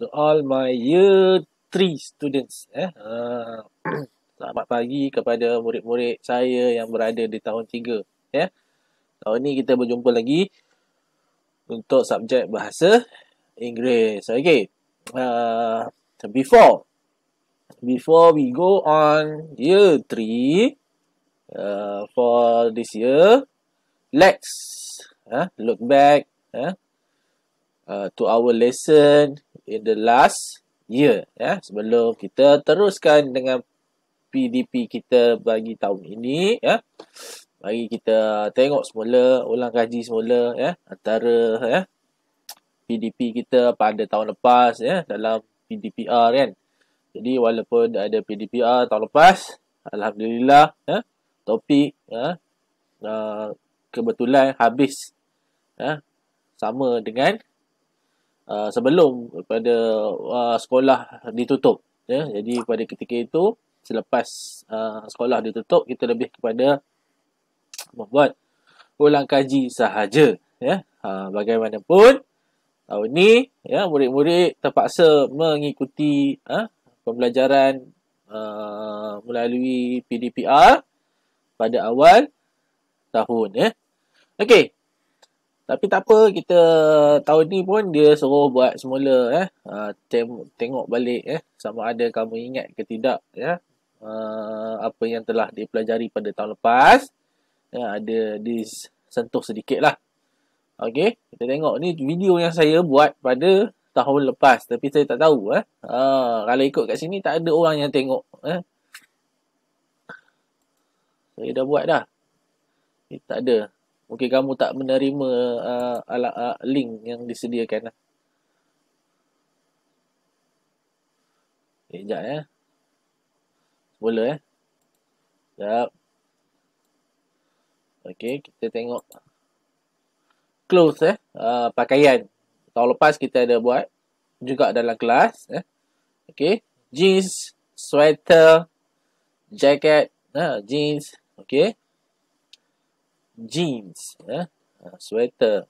to all my year 3 students eh. Uh, selamat pagi kepada murid-murid saya yang berada di tahun 3 ya. Eh. Tahun ni kita berjumpa lagi untuk subjek bahasa Inggeris. Okay. Uh, ah, before before we go on year 3 uh, ah, for this year let's uh, look back eh, uh, Uh, to our lesson in the last year ya yeah. sebelum kita teruskan dengan PDP kita bagi tahun ini ya yeah. mari kita tengok semula ulang kaji semula ya yeah. antara ya yeah, PDP kita pada tahun lepas ya yeah, dalam PDPR kan jadi walaupun ada PDPR tahun lepas alhamdulillah ya yeah, topik ya yeah, uh, kebetulan habis ya sama dengan Uh, sebelum pada uh, sekolah ditutup ya jadi pada ketika itu selepas uh, sekolah ditutup kita lebih kepada membuat ulang kaji sahaja ya uh, bagaimanapun tahun ini ya murid-murid terpaksa mengikuti uh, pembelajaran uh, melalui PDPR pada awal tahun ya okey tapi tak apa, kita tahun ni pun dia suruh buat semula eh. Ha, tengok balik eh sama ada kamu ingat ke tidak ya. Eh. apa yang telah dipelajari pada tahun lepas. Ya, ada disentuh sedikit lah. okay kita tengok ni video yang saya buat pada tahun lepas. Tapi saya tak tahu eh. Ah, kalau ikut kat sini tak ada orang yang tengok eh. Saya dah buat dah. Eh, tak ada. Mungkin kamu tak menerima uh, ala, uh, link yang disediakan. Lah. Okay, eh, sekejap ya. Mula eh. ya. Sekejap. Eh. Okay, kita tengok. Close eh. Uh, pakaian. Tahun lepas kita ada buat. Juga dalam kelas. Eh. Okey, Jeans. Sweater. Jacket. Uh, jeans. okey jeans, ya, ha, sweater,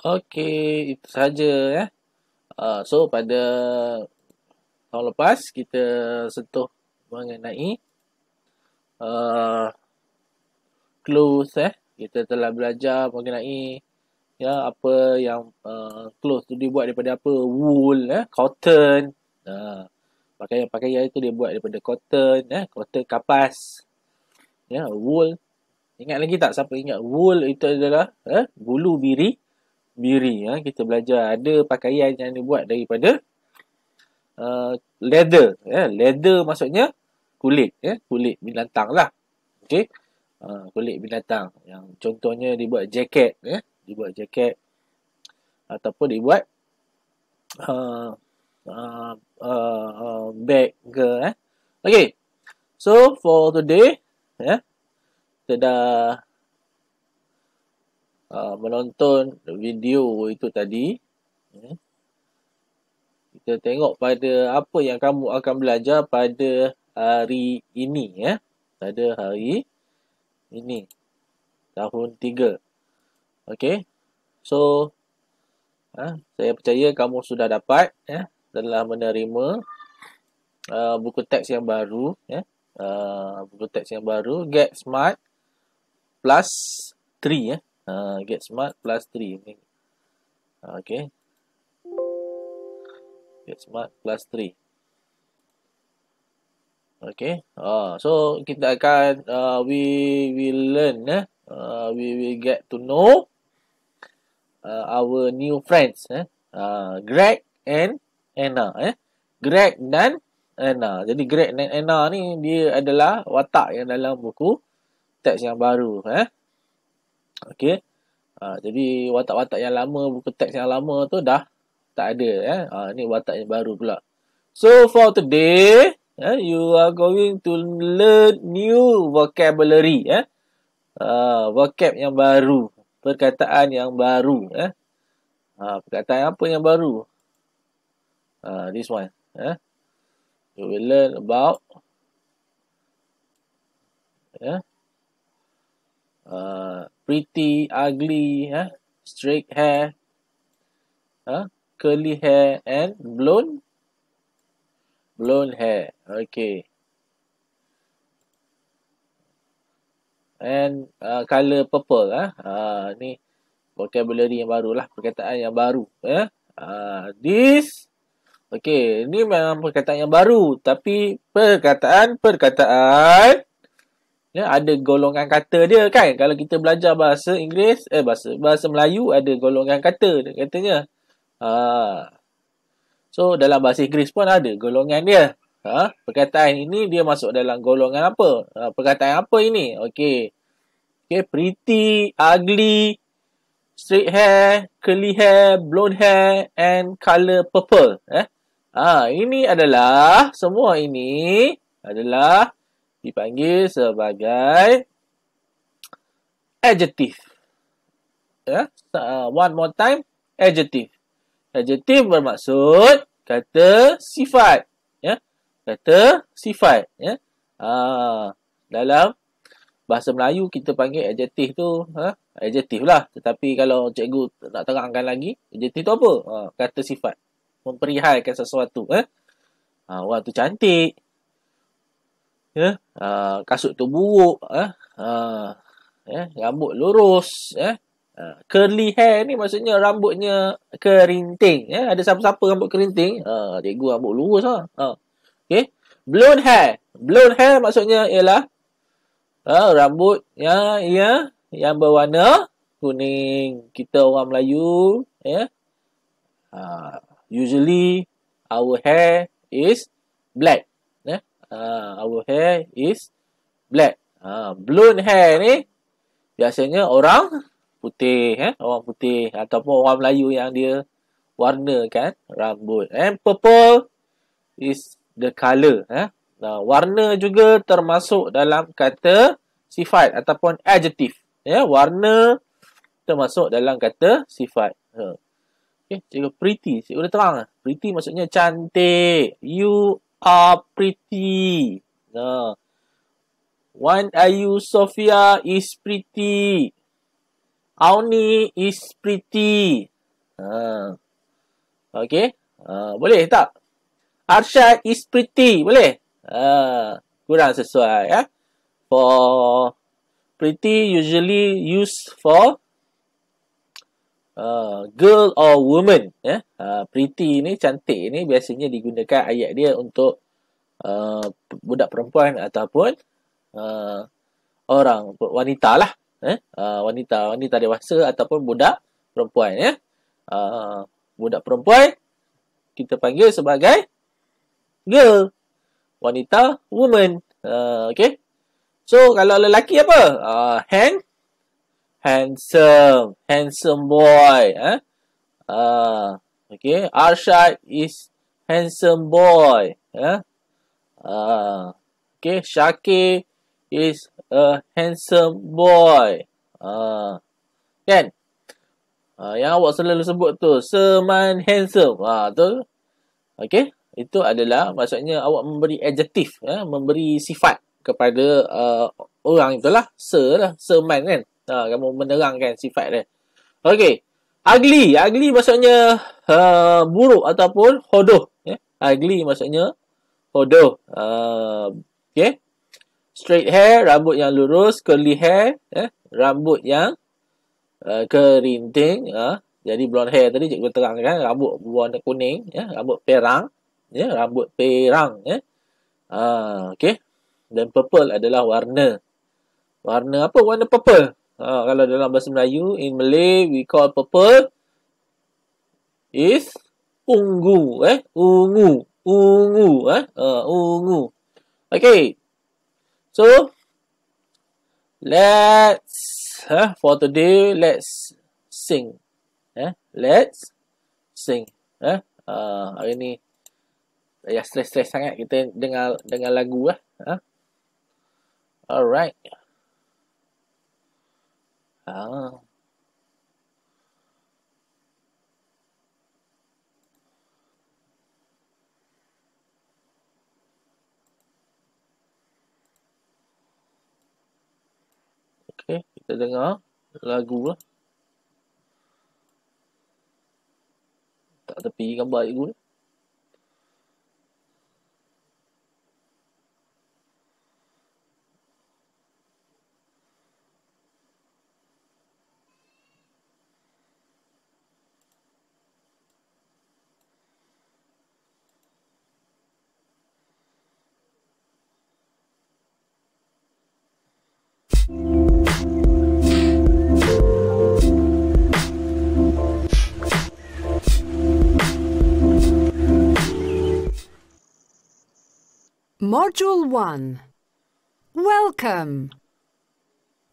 Okey, itu saja ya. Uh, so pada tahun lepas kita sentuh mengenai uh, ah, clues eh. Kita telah belajar mengenai ya apa yang uh, clothes tu dibuat daripada apa wool eh cotton uh, pakai pakaian itu dia buat daripada cotton eh cotton kapas ya yeah, wool ingat lagi tak siapa ingat wool itu adalah eh bulu biri biri ya kita belajar ada pakaian yang dibuat daripada uh, leather ya leather maksudnya kulit ya kulit binatang lah okay uh, kulit binatang yang contohnya dibuat jaket ya dibuat jaket ataupun dibuat uh, uh, uh, uh, bag ke eh ya. okey so for today ya kita dah uh, menonton video itu tadi. Ya. Kita tengok pada apa yang kamu akan belajar pada hari ini. Ya. Pada hari ini. Tahun 3. Okay. So, uh, saya percaya kamu sudah dapat. Ya, telah menerima uh, buku teks yang baru. Ya. Uh, buku teks yang baru. Get Smart Plus 3. Ya. Ah, get smart plus 3 ni. Ah, okay. Get smart plus 3. Okay, uh, so kita akan uh, we will learn, eh? uh, we will get to know uh, our new friends, eh? uh, Greg and Anna, eh? Greg dan Anna. Jadi Greg dan Anna ni dia adalah watak yang dalam buku teks yang baru, eh? Okey. Ha, jadi watak-watak yang lama buku teks yang lama tu dah tak ada eh. Ha, ni watak yang baru pula. So for today, eh, you are going to learn new vocabulary eh. Uh, vocab yang baru, perkataan yang baru eh. Ha, perkataan apa yang baru? Uh, this one eh. You will learn about eh. Uh, pretty, ugly, eh? straight hair, uh, curly hair and blonde, blonde hair. Okay. And uh, color purple. Eh? Uh, ni vocabulary yang baru lah. Perkataan yang baru. Eh? Uh, this. Okay. Ni memang perkataan yang baru. Tapi perkataan-perkataan ya ada golongan kata dia kan kalau kita belajar bahasa Inggeris eh bahasa bahasa Melayu ada golongan kata dia katanya ha so dalam bahasa Inggeris pun ada golongan dia ha perkataan ini dia masuk dalam golongan apa ha, perkataan apa ini okey okey pretty ugly straight hair curly hair blonde hair and color purple eh ha ini adalah semua ini adalah dipanggil sebagai adjective. Ya, yeah. one more time, adjective. Adjective bermaksud kata sifat, ya. Yeah. Kata sifat, ya. Yeah. Ha, ah, dalam bahasa Melayu kita panggil adjective tu, ha, adjective lah. Tetapi kalau cikgu nak terangkan lagi, adjective tu apa? Ha, kata sifat. Memperihalkan sesuatu, eh. Ha, orang tu cantik, eh uh, kasut tu buruk eh uh, eh rambut lurus eh uh, curly hair ni maksudnya rambutnya kerinting eh ada siapa-siapa rambut kerinting ah uh, cikgu rambut lurus ah ha. uh, okey blonde hair blonde hair maksudnya ialah uh, rambut yang ya yang berwarna kuning kita orang Melayu eh uh, usually our hair is black uh, our hair is black. Uh, ha, blonde hair ni biasanya orang putih. Eh? Orang putih ataupun orang Melayu yang dia warna kan rambut. And purple is the color. Eh? Uh, warna juga termasuk dalam kata sifat ataupun adjective. Yeah? Warna termasuk dalam kata sifat. Uh. Okay, cikgu pretty. Cikgu dah terang Pretty maksudnya cantik. You Ah, are pretty. The Wan Ayu Sofia is pretty. Auni is pretty. Uh. Okay. Uh, boleh tak? Arshad is pretty. Boleh? Uh, kurang sesuai. Eh? For pretty usually used for uh, girl or woman yeah, eh? uh, pretty ni cantik ni biasanya digunakan ayat dia untuk uh, budak perempuan ataupun uh, orang wanita lah eh uh, wanita wanita dewasa ataupun budak perempuan ya uh, budak perempuan kita panggil sebagai girl wanita woman uh, okay so kalau lelaki apa uh, hen handsome, handsome boy. Eh? Uh, okay, Arshad is handsome boy. Eh? Uh, okay, Shaki is a handsome boy. Uh, kan? Uh, yang awak selalu sebut tu, Seman handsome. Ah, uh, tu. Okay, itu adalah maksudnya awak memberi adjektif, eh? memberi sifat kepada uh, orang itulah, Sir lah, Seman kan. Ha, kamu menerangkan sifat dia. Okey. Ugly. Ugly maksudnya uh, buruk ataupun hodoh. Yeah. Ugly maksudnya hodoh. Uh, ha, okay. Straight hair, rambut yang lurus, curly hair, yeah. rambut yang uh, kerinting. Uh. Jadi blonde hair tadi cikgu terangkan, rambut warna kuning, yeah. rambut perang. Yeah. Rambut perang. Yeah. Uh, okay. Dan purple adalah warna. Warna apa? Warna purple. Uh, kalau dalam bahasa Melayu, in Malay, we call purple is ungu. Eh? Ungu. Ungu. Eh? Uh, ungu. Okay. So, let's, uh, for today, let's sing. Eh? Let's sing. Eh? Uh, hari ni, ya stress-stress sangat kita dengar dengar lagu lah. Eh? Alright. Ah. Okay, kita dengar lagu lah. Tak tepi gambar lagu Module 1 Welcome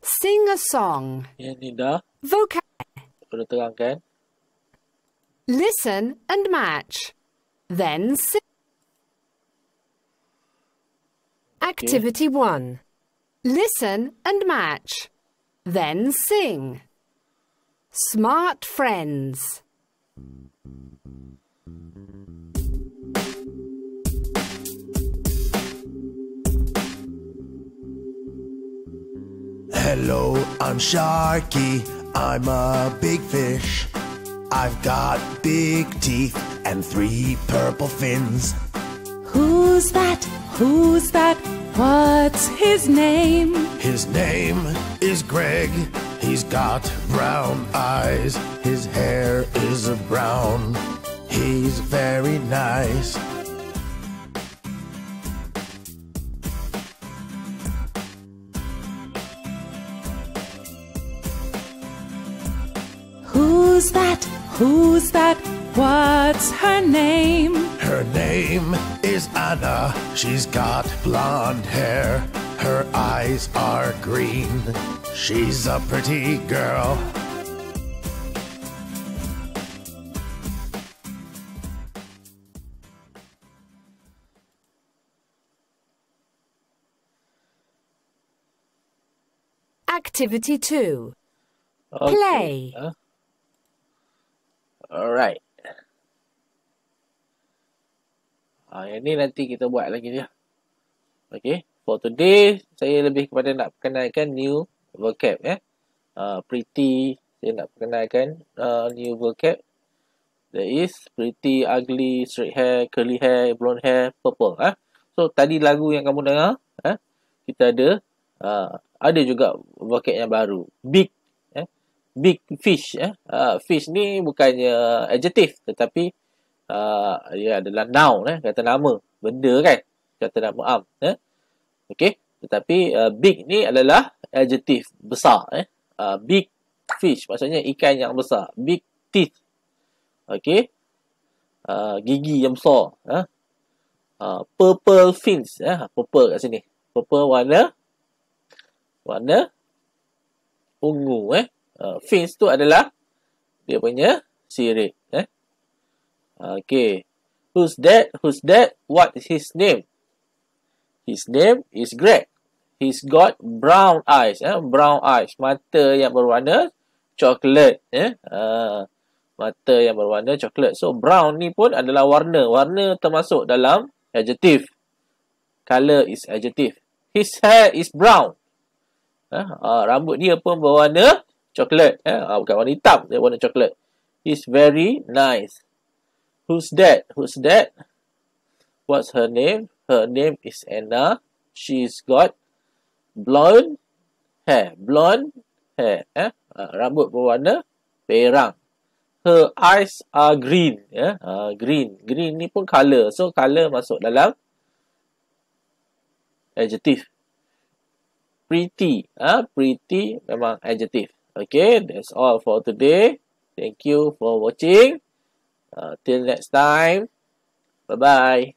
Sing a song Yan Listen and match Then sing Activity 1 Listen and match Then sing Smart Friends Hello, I'm Sharky. I'm a big fish. I've got big teeth and three purple fins. Who's that? Who's that? What's his name? His name is Greg. He's got brown eyes. His hair is brown. He's very nice. Who's that? What's her name? Her name is Anna. She's got blonde hair. Her eyes are green. She's a pretty girl. Activity 2 Play. Uh, All right. Ha, yang ni nanti kita buat lagi dia. Okay. For today, saya lebih kepada nak perkenalkan new vocab. Eh. Uh, pretty, saya nak perkenalkan uh, new vocab. That is pretty, ugly, straight hair, curly hair, blonde hair, purple. Eh. So, tadi lagu yang kamu dengar, eh, kita ada uh, ada juga vocab yang baru. Big big fish eh? uh, fish ni bukannya adjective tetapi uh, ah, ia adalah noun eh? kata nama benda kan kata nama am eh? okay tetapi uh, big ni adalah adjective besar eh? uh, big fish maksudnya ikan yang besar big teeth okay uh, gigi yang besar eh? uh, purple fins eh? purple kat sini purple warna warna ungu eh uh, fins tu adalah dia punya sirik. Eh? Okay. Who's that? Who's that? What is his name? His name is Greg. He's got brown eyes. Eh? Brown eyes. Mata yang berwarna coklat. Eh? Uh, mata yang berwarna coklat. So, brown ni pun adalah warna. Warna termasuk dalam adjective. Color is adjective. His hair is brown. Eh? Uh, rambut dia pun berwarna uh, coklat eh? uh, bukan warna hitam dia warna coklat is very nice who's that who's that what's her name her name is Anna she's got blonde hair blonde hair eh? uh, rambut berwarna perang her eyes are green yeah? Eh? uh, green green ni pun colour. so colour masuk dalam adjective pretty ah pretty memang adjective Okay, that's all for today. Thank you for watching. Uh, till next time. Bye-bye.